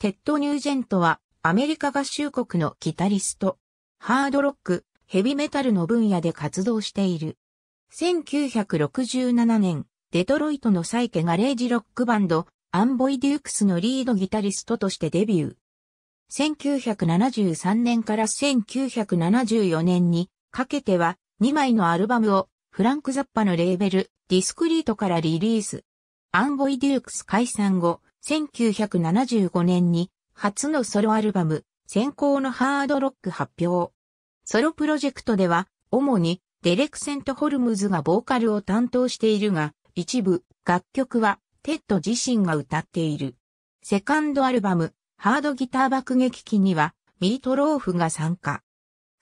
テッド・ニュージェントはアメリカ合衆国のギタリスト。ハードロック、ヘビメタルの分野で活動している。1967年、デトロイトのサイケガレージロックバンド、アンボイ・デュークスのリードギタリストとしてデビュー。1973年から1974年にかけては2枚のアルバムをフランク・ザッパのレーベルディスクリートからリリース。アンボイ・デュークス解散後、1975年に初のソロアルバム、先行のハードロック発表。ソロプロジェクトでは、主にデレクセント・ホルムズがボーカルを担当しているが、一部楽曲はテッド自身が歌っている。セカンドアルバム、ハードギター爆撃機には、ミートローフが参加。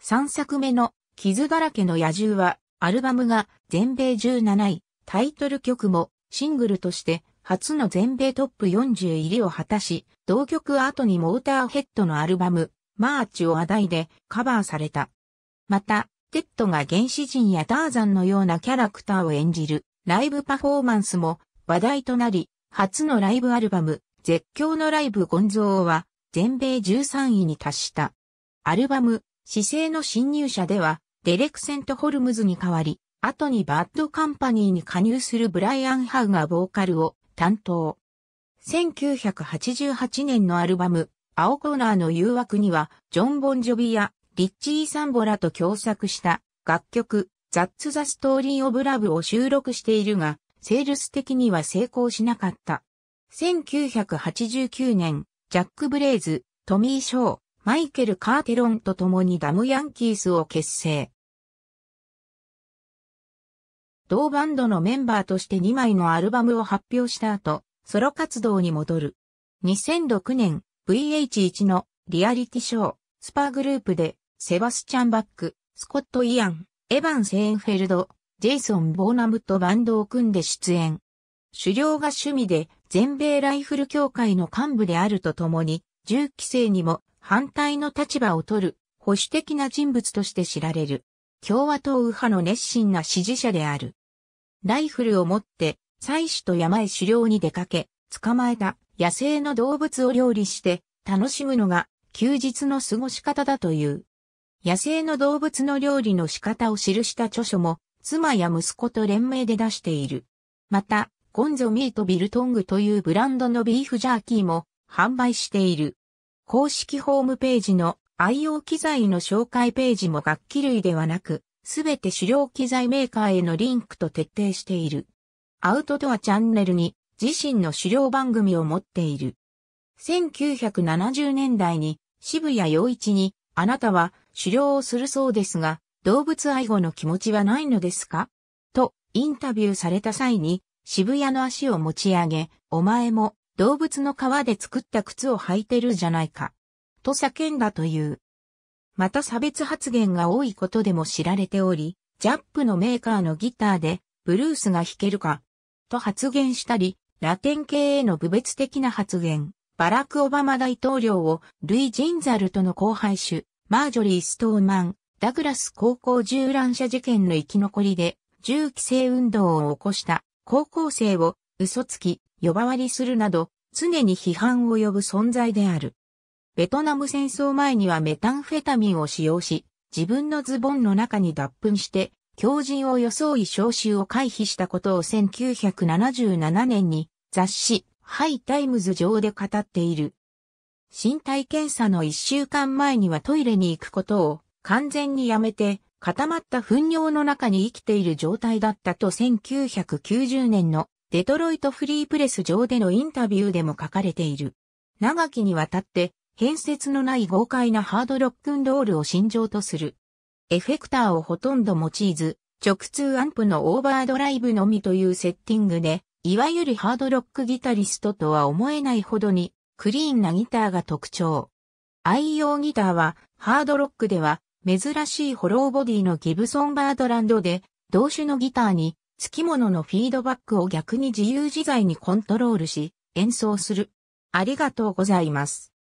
3作目の傷だらけの野獣は、アルバムが全米17位、タイトル曲もシングルとして初の全米トップ40入りを果たし、同曲後にモーターヘッドのアルバム、マーチを話題でカバーされた。また、テッドが原始人やターザンのようなキャラクターを演じるライブパフォーマンスも話題となり、初のライブアルバム、絶叫のライブゴンゾーは全米13位に達した。アルバム、姿勢の侵入者では、デレクセント・ホルムズに代わり、後にバッドカンパニーに加入するブライアン・ハウがボーカルを担当。1988年のアルバム、青コーナーの誘惑には、ジョン・ボンジョビやリッチー・サンボラと共作した楽曲、ザッツ・ザ・ストーリー・オブ・ラブを収録しているが、セールス的には成功しなかった。1989年、ジャック・ブレイズ、トミー・ショー、マイケル・カーテロンと共にダム・ヤンキースを結成。同バンドのメンバーとして2枚のアルバムを発表した後、ソロ活動に戻る。2006年、VH1 のリアリティショー、スパーグループで、セバスチャン・バック、スコット・イアン、エヴァン・セーンフェルド、ジェイソン・ボーナムとバンドを組んで出演。狩猟が趣味で、全米ライフル協会の幹部であるとともに、銃規制にも反対の立場を取る、保守的な人物として知られる。共和党右派の熱心な支持者である。ライフルを持って、妻子と山へ狩猟に出かけ、捕まえた野生の動物を料理して楽しむのが休日の過ごし方だという。野生の動物の料理の仕方を記した著書も妻や息子と連名で出している。また、ゴンゾミートビルトングというブランドのビーフジャーキーも販売している。公式ホームページの愛用機材の紹介ページも楽器類ではなく、すべて狩猟機材メーカーへのリンクと徹底している。アウトドアチャンネルに自身の狩猟番組を持っている。1970年代に渋谷陽一にあなたは狩猟をするそうですが動物愛護の気持ちはないのですかとインタビューされた際に渋谷の足を持ち上げお前も動物の皮で作った靴を履いてるじゃないかと叫んだという。また差別発言が多いことでも知られており、ジャップのメーカーのギターで、ブルースが弾けるか、と発言したり、ラテン系への部別的な発言、バラク・オバマ大統領を、ルイ・ジンザルとの後輩種、マージョリー・ストーマン、ダグラス高校銃乱射事件の生き残りで、銃規制運動を起こした高校生を嘘つき、呼ばわりするなど、常に批判を呼ぶ存在である。ベトナム戦争前にはメタンフェタミンを使用し、自分のズボンの中に脱粉して、狂人を装い召集を回避したことを1977年に雑誌ハイタイムズ上で語っている。身体検査の1週間前にはトイレに行くことを完全にやめて固まった糞尿の中に生きている状態だったと1990年のデトロイトフリープレス上でのインタビューでも書かれている。長きにわたって変節のない豪快なハードロックンロールを心情とする。エフェクターをほとんど用いず、直通アンプのオーバードライブのみというセッティングで、いわゆるハードロックギタリストとは思えないほどにクリーンなギターが特徴。愛用ギターはハードロックでは珍しいホローボディのギブソンバードランドで同種のギターに付き物のフィードバックを逆に自由自在にコントロールし演奏する。ありがとうございます。